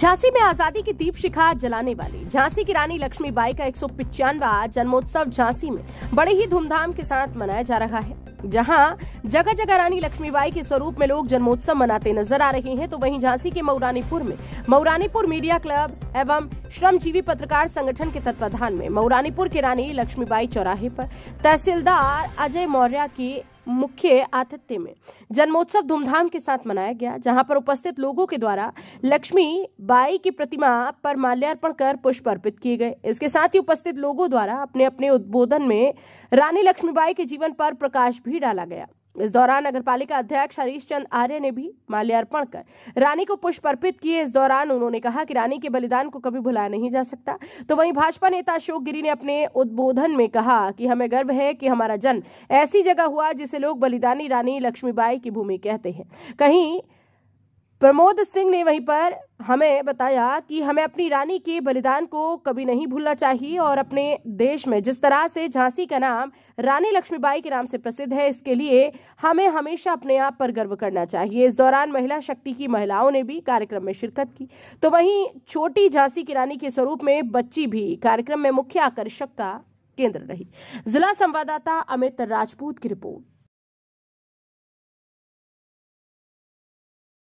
झांसी में आजादी की दीप शिखा जलाने वाली झांसी की रानी लक्ष्मीबाई का एक सौ जन्मोत्सव झांसी में बड़े ही धूमधाम के साथ मनाया जा रहा है जहां जगह जगह रानी लक्ष्मीबाई के स्वरूप में लोग जन्मोत्सव मनाते नजर आ रहे हैं तो वहीं झांसी के मऊरानीपुर में मऊरानीपुर मीडिया क्लब एवं श्रमजीवी पत्रकार संगठन के तत्वाधान में मऊरानीपुर के रानी लक्ष्मीबाई चौराहे पर तहसीलदार अजय मौर्य के मुख्य आतिथ्य में जन्मोत्सव धूमधाम के साथ मनाया गया जहां पर उपस्थित लोगों के द्वारा लक्ष्मी बाई की प्रतिमा पर माल्यार्पण कर पुष्प अर्पित किए गए इसके साथ ही उपस्थित लोगों द्वारा अपने अपने उद्बोधन में रानी लक्ष्मीबाई के जीवन पर प्रकाश भी डाला गया इस दौरान नगर पालिका अध्यक्ष हरीश चंद आर्य ने भी माल्यार्पण कर रानी को पुष्प अर्पित किए इस दौरान उन्होंने कहा कि रानी के बलिदान को कभी भुलाया नहीं जा सकता तो वहीं भाजपा नेता अशोक गिरी ने अपने उद्बोधन में कहा कि हमें गर्व है कि हमारा जन्म ऐसी जगह हुआ जिसे लोग बलिदानी रानी लक्ष्मीबाई की भूमि कहते हैं कहीं प्रमोद सिंह ने वहीं पर हमें बताया कि हमें अपनी रानी के बलिदान को कभी नहीं भूलना चाहिए और अपने देश में जिस तरह से झांसी का नाम रानी लक्ष्मीबाई के नाम से प्रसिद्ध है इसके लिए हमें हमेशा अपने आप पर गर्व करना चाहिए इस दौरान महिला शक्ति की महिलाओं ने भी कार्यक्रम में शिरकत की तो वहीं छोटी झांसी की रानी के स्वरूप में बच्ची भी कार्यक्रम में मुख्य आकर्षक का केंद्र रही जिला संवाददाता अमित राजपूत की रिपोर्ट